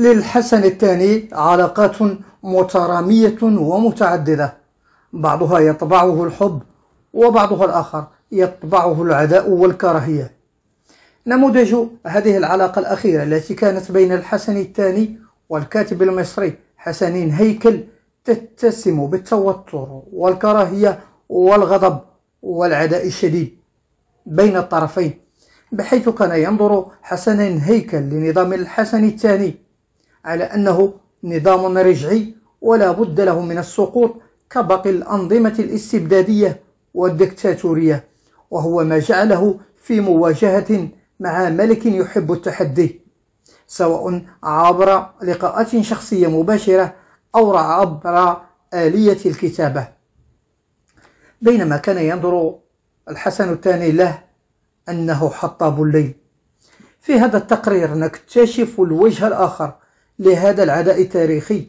للحسن الثاني علاقات مترامية ومتعددة بعضها يطبعه الحب وبعضها الآخر يطبعه العداء والكراهية نموذج هذه العلاقة الأخيرة التي كانت بين الحسن الثاني والكاتب المصري حسنين هيكل تتسم بالتوتر والكراهية والغضب والعداء الشديد بين الطرفين بحيث كان ينظر حسنين هيكل لنظام الحسن الثاني على أنه نظام رجعي ولا بد له من السقوط كباقي الأنظمة الاستبدادية والدكتاتورية وهو ما جعله في مواجهة مع ملك يحب التحدي سواء عبر لقاءات شخصية مباشرة أو عبر آلية الكتابة بينما كان ينظر الحسن الثاني له أنه حطاب الليل في هذا التقرير نكتشف الوجه الآخر لهذا العداء التاريخي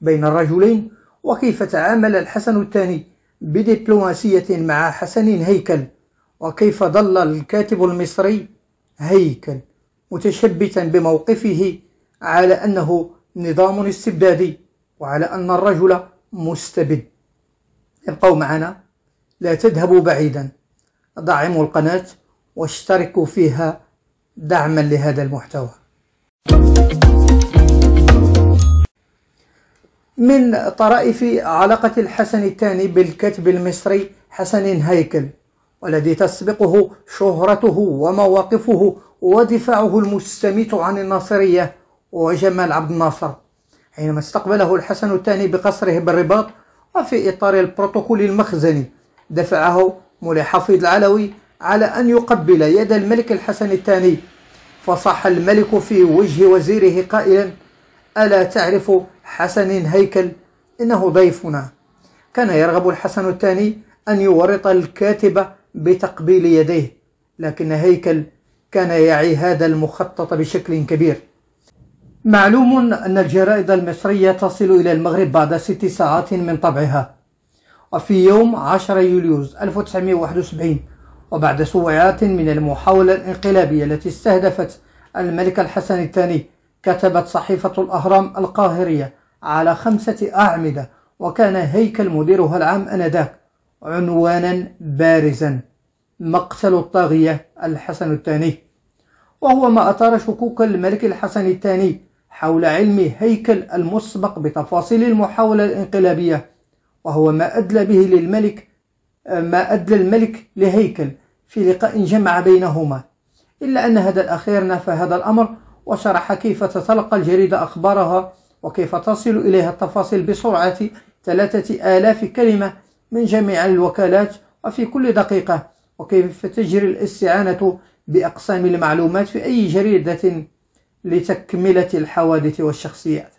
بين الرجلين وكيف تعامل الحسن الثاني بدبلوماسية مع حسن هيكل وكيف ظل الكاتب المصري هيكل متشبتا بموقفه على أنه نظام استبدادي وعلى أن الرجل مستبد ابقوا معنا لا تذهبوا بعيدا دعموا القناة واشتركوا فيها دعما لهذا المحتوى من طرائف علاقة الحسن الثاني بالكاتب المصري حسن هيكل والذي تسبقه شهرته ومواقفه ودفاعه المستميت عن الناصرية وجمال عبد الناصر حينما استقبله الحسن الثاني بقصره بالرباط وفي إطار البروتوكول المخزني دفعه مولاي حفيد العلوي على أن يقبل يد الملك الحسن الثاني فصاح الملك في وجه وزيره قائلا ألا تعرف حسن الهيكل إنه ضيفنا كان يرغب الحسن الثاني أن يورط الكاتب بتقبيل يديه لكن هيكل كان يعي هذا المخطط بشكل كبير معلوم أن الجرائد المصرية تصل إلى المغرب بعد ست ساعات من طبعها وفي يوم 10 يوليوز 1971 وبعد سويعات من المحاولة الانقلابية التي استهدفت الملك الحسن الثاني كتبت صحيفة الأهرام القاهرية على خمسة أعمدة وكان هيكل مديرها العام أنذاك عنوانا بارزا مقتل الطاغية الحسن الثاني وهو ما أثار شكوك الملك الحسن الثاني حول علم هيكل المسبق بتفاصيل المحاولة الانقلابية وهو ما أدلى به للملك ما أدلى الملك لهيكل في لقاء جمع بينهما إلا أن هذا الأخير نفى هذا الأمر وشرح كيف تتلقى الجريدة أخبارها وكيف تصل إليها التفاصيل بسرعة 3000 كلمة من جميع الوكالات وفي كل دقيقة وكيف تجري الاستعانة بأقسام المعلومات في أي جريدة لتكملة الحوادث والشخصيات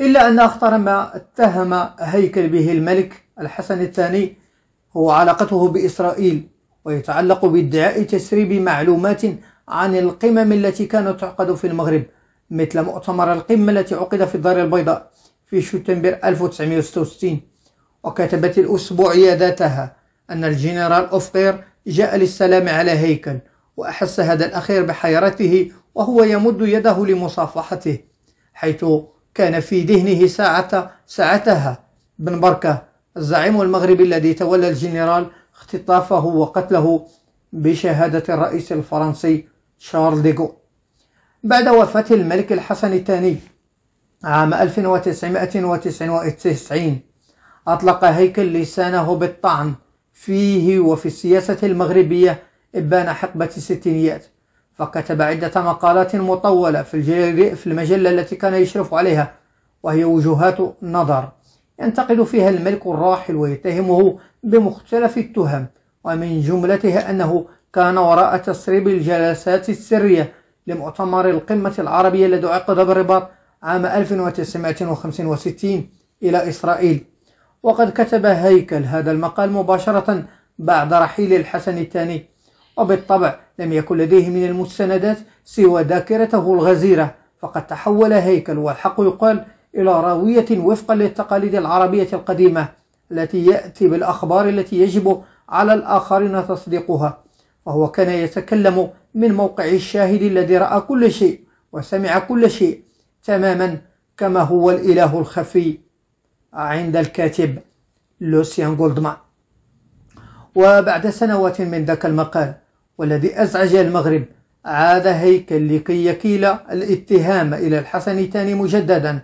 إلا أن أخطر ما اتهم هيكل به الملك الحسن الثاني هو علاقته بإسرائيل ويتعلق بادعاء تسريب معلومات عن القمم التي كانت تعقد في المغرب مثل مؤتمر القمة التي عقد في الدار البيضاء في شتنبر 1966 وكتبت الأسبوعية ذاتها أن الجنرال أوفقير جاء للسلام على هيكل وأحس هذا الأخير بحيرته وهو يمد يده لمصافحته حيث كان في ذهنه ساعة ساعتها بن بركة الزعيم المغربي الذي تولى الجنرال اختطافه وقتله بشهادة الرئيس الفرنسي شارل ديغو بعد وفاة الملك الحسن الثاني عام 1999 أطلق هيكل لسانه بالطعن فيه وفي السياسة المغربية إبان حقبة الستينيات فكتب عدة مقالات مطولة في, المجلة التي كان يشرف عليها وهي وجهات نظر ينتقد فيها الملك الراحل ويتهمه بمختلف التهم ومن جملتها أنه كان وراء تسريب الجلسات السرية لمؤتمر القمة العربية الذي عقد بالرباط عام 1965 إلى إسرائيل وقد كتب هيكل هذا المقال مباشرة بعد رحيل الحسن الثاني وبالطبع لم يكن لديه من المستندات سوى ذاكرته الغزيرة فقد تحول هيكل والحق يقال إلى راوية وفقا للتقاليد العربية القديمة التي يأتي بالأخبار التي يجب على الآخرين تصديقها وهو كان يتكلم من موقع الشاهد الذي رأى كل شيء وسمع كل شيء تماما كما هو الإله الخفي عند الكاتب لوسيان جولدمان وبعد سنوات من ذاك المقال والذي أزعج المغرب عاد هيكل لكي يكيل الاتهام إلى الحسن الثاني مجددا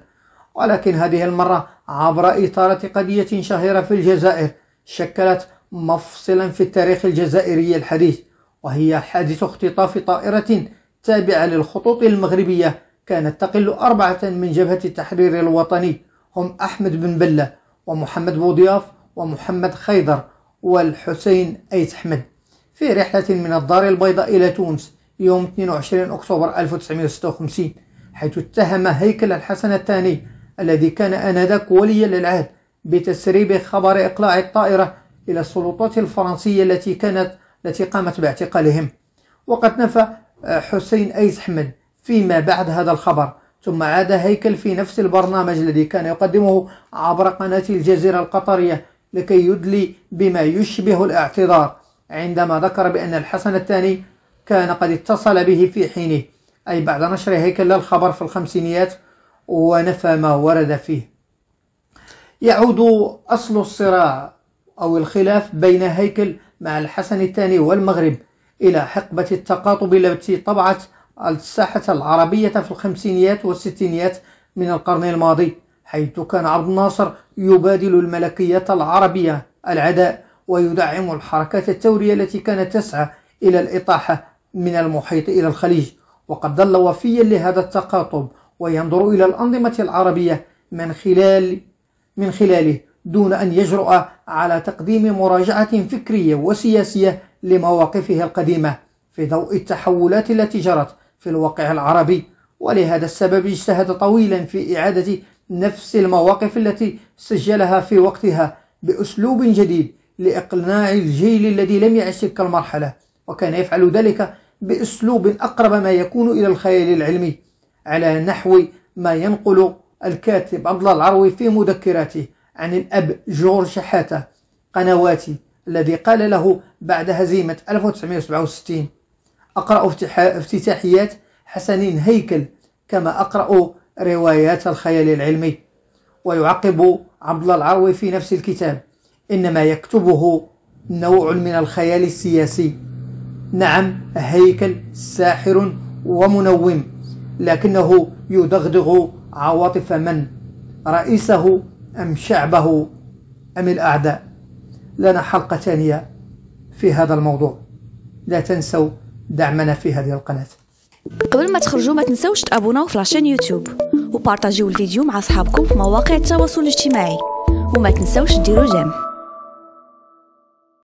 ولكن هذه المرة عبر إثارة قضية شهيرة في الجزائر شكلت مفصلا في التاريخ الجزائري الحديث وهي حادث اختطاف طائرة تابعة للخطوط المغربية كانت تقل أربعة من جبهة التحرير الوطني هم أحمد بن بلة ومحمد بوضياف ومحمد خيدر والحسين أيت أحمد في رحلة من الدار البيضاء إلى تونس يوم 22 أكتوبر 1956 حيث اتهم هيكل الحسن الثاني الذي كان آنذاك وليا للعهد بتسريب خبر إقلاع الطائرة إلى السلطات الفرنسية التي كانت التي قامت باعتقالهم وقد نفى آه، حسين أيس حمد فيما بعد هذا الخبر ثم عاد هيكل في نفس البرنامج الذي كان يقدمه عبر قناة الجزيرة القطرية لكي يدلي بما يشبه الاعتذار عندما ذكر بأن الحسن الثاني كان قد اتصل به في حينه أي بعد نشر هيكل الخبر في الخمسينيات ونفى ما ورد فيه يعود أصل الصراع أو الخلاف بين هيكل مع الحسن الثاني والمغرب إلى حقبة التقاطب التي طبعت الساحة العربية في الخمسينيات والستينيات من القرن الماضي حيث كان عبد الناصر يبادل الملكية العربية العداء ويدعم الحركات الثورية التي كانت تسعى إلى الإطاحة من المحيط إلى الخليج وقد ظل وفيا لهذا التقاطب وينظر إلى الأنظمة العربية من خلال من خلاله دون أن يجرؤ على تقديم مراجعة فكرية وسياسية لمواقفه القديمة في ضوء التحولات التي جرت في الواقع العربي ولهذا السبب اجتهد طويلا في إعادة نفس المواقف التي سجلها في وقتها بأسلوب جديد لإقناع الجيل الذي لم يعش تلك المرحلة وكان يفعل ذلك بأسلوب أقرب ما يكون إلى الخيال العلمي على نحو ما ينقل الكاتب عبد الله العروي في مذكراته عن الأب جورج شحاتة قنواتي الذي قال له بعد هزيمة 1967 أقرأ افتتاحيات حسنين هيكل كما أقرأ روايات الخيال العلمي ويعقب عبد الله العروي في نفس الكتاب إنما يكتبه نوع من الخيال السياسي نعم هيكل ساحر ومنوم لكنه يدغدغ عواطف من رئيسه أم شعبه أم الأعداء لنا حلقة ثانية في هذا الموضوع لا تنسوا دعمنا في هذه القناة قبل ما تخرجوا ما تنسوش تابوناو في لاشين يوتيوب وبارتاجيو الفيديو مع أصحابكم في مواقع التواصل الاجتماعي وما تنسوش ديروا جيم